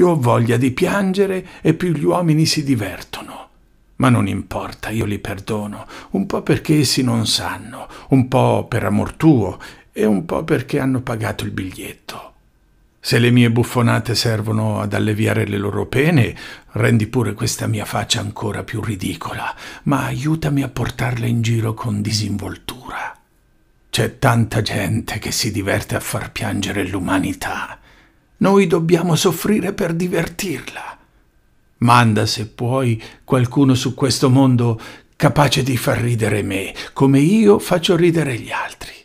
più ho voglia di piangere e più gli uomini si divertono. Ma non importa, io li perdono, un po' perché essi non sanno, un po' per amor tuo e un po' perché hanno pagato il biglietto. Se le mie buffonate servono ad alleviare le loro pene, rendi pure questa mia faccia ancora più ridicola, ma aiutami a portarla in giro con disinvoltura. C'è tanta gente che si diverte a far piangere l'umanità. Noi dobbiamo soffrire per divertirla. Manda, se puoi, qualcuno su questo mondo capace di far ridere me, come io faccio ridere gli altri.